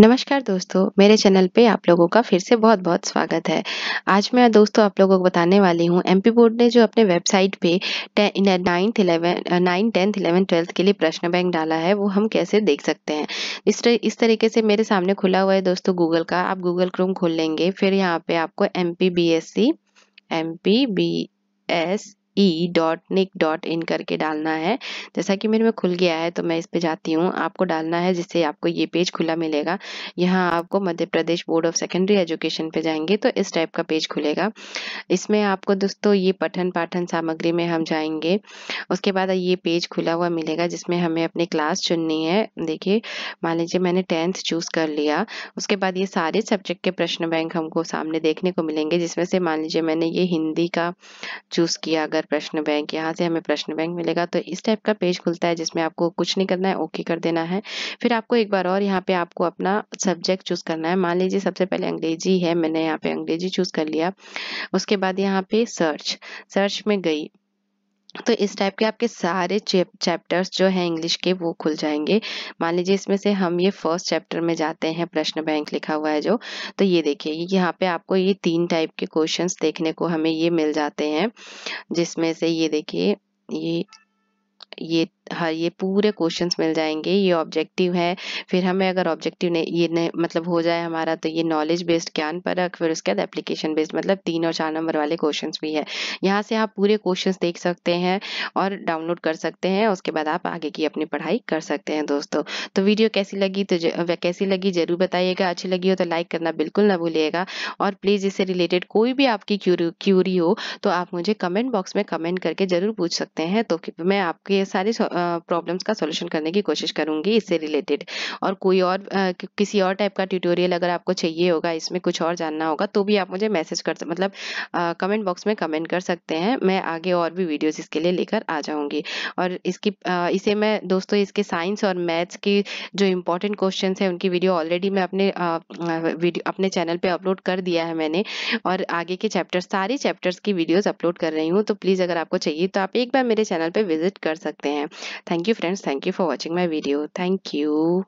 नमस्कार दोस्तों मेरे चैनल पे आप लोगों का फिर से बहुत बहुत स्वागत है आज मैं दोस्तों आप लोगों को बताने वाली हूँ एमपी बोर्ड ने जो अपने वेबसाइट पे ninth eleven nine tenth eleven twelfth के लिए प्रश्न बैंक डाला है वो हम कैसे देख सकते हैं इस तर, इस तरीके से मेरे सामने खुला हुआ है दोस्तों गूगल का आप गूगल क्रोम खोल लेंगे फिर यहाँ पे आपको M P B S C M P B S E dot nic dot in करके डालना है जैसा कि मेरे में खुल गया है तो मैं इस पे जाती हूँ आपको डालना है जिससे आपको ये पेज खुला मिलेगा यहाँ आपको Madhya Pradesh board of secondary education पे जाएंगे तो इस टाइप का पेज खुलेगा इसमें आपको दोस्तों ये पठन पाठन सामग्री में हम जाएंगे उसके बाद ये पेज खुला हुआ मिलेगा जिसमें हमें अपनी क्लास चुननी है देखिए मान लीजिए मैंने टेंथ चूज़ कर लिया उसके बाद ये सारे सब्जेक्ट के प्रश्न बैंक हमको सामने देखने को मिलेंगे जिसमें से मान लीजिए मैंने ये हिंदी का चूज़ किया अगर प्रश्न बैंक यहाँ से हमें प्रश्न बैंक मिलेगा तो इस टाइप का पेज खुलता है जिसमें आपको कुछ नहीं करना है ओके कर देना है फिर आपको एक बार और यहाँ पे आपको अपना सब्जेक्ट चूज करना है मान लीजिए सबसे पहले अंग्रेजी है मैंने यहाँ पे अंग्रेजी चूज कर लिया उसके बाद यहाँ पे सर्च सर्च में गई तो इस टाइप के आपके सारे चैप्टर्स जो है इंग्लिश के वो खुल जाएंगे मान लीजिए इसमें से हम ये फर्स्ट चैप्टर में जाते हैं प्रश्न बैंक लिखा हुआ है जो तो ये देखिए यहाँ पे आपको ये तीन टाइप के क्वेश्चंस देखने को हमें ये मिल जाते हैं जिसमें से ये देखिए ये ये हाँ ये पूरे क्वेश्चंस मिल जाएंगे ये ऑब्जेक्टिव है फिर हमें अगर ऑब्जेक्टिव ने ये ने, मतलब हो जाए हमारा तो ये नॉलेज बेस्ड ज्ञान परक फिर उसके बाद एप्लीकेशन बेस्ड मतलब तीन और चार नंबर वाले क्वेश्चन भी है यहाँ से आप पूरे क्वेश्चन देख सकते हैं और डाउनलोड कर सकते हैं उसके बाद आप आगे की अपनी पढ़ाई कर सकते हैं दोस्तों तो वीडियो कैसी लगी तो कैसी लगी जरूर बताइएगा अच्छी लगी हो तो लाइक करना बिल्कुल ना भूलिएगा और प्लीज़ इससे रिलेटेड कोई भी आपकी क्यूरी हो तो आप मुझे कमेंट बॉक्स में कमेंट करके ज़रूर पूछ सकते हैं तो मैं आपके सारे प्रॉब्लम्स का सोल्यूशन करने की कोशिश करूँगी इससे रिलेटेड और कोई और किसी और टाइप का ट्यूटोरियल अगर आपको चाहिए होगा इसमें कुछ और जानना होगा तो भी आप मुझे मैसेज कर मतलब कमेंट बॉक्स में कमेंट कर सकते हैं मैं आगे और भी वीडियोज़ इसके लिए लेकर आ जाऊँगी और इसकी इसे मैं दोस्तों इसके साइंस और मैथ्स की जो इम्पोर्टेंट क्वेश्चन है उनकी वीडियो ऑलरेडी मैं अपने वीडियो अपने चैनल पर अपलोड कर दिया है मैंने और आगे के चैप्टर सारे चैप्टर्स की वीडियोज़ अपलोड कर रही हूँ तो प्लीज़ अगर आपको चाहिए तो आप एक बार मेरे चैनल पर विजिट कर सकते हैं thank you friends thank you for watching my video thank you